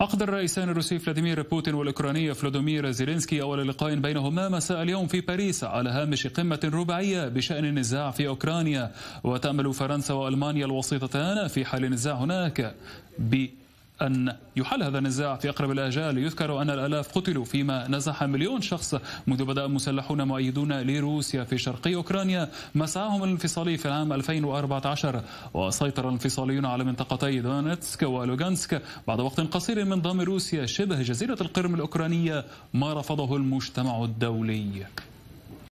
عقد الرئيسان الروسي فلاديمير بوتين والأوكراني فلاديمير زيلينسكي أول لقاء بينهما مساء اليوم في باريس على هامش قمة رباعية بشأن النزاع في أوكرانيا وتأمل فرنسا وألمانيا الوسيطتان في حال النزاع هناك ب أن يحل هذا النزاع في أقرب الآجال يذكر أن الآلاف قتلوا فيما نزح مليون شخص منذ بدأ مسلحون مؤيدون لروسيا في شرقي أوكرانيا مسعاهم الانفصالي في العام 2014 وسيطر الانفصاليون على منطقتي دونتسك ولوغانسك بعد وقت قصير من ضم روسيا شبه جزيرة القرم الأوكرانية ما رفضه المجتمع الدولي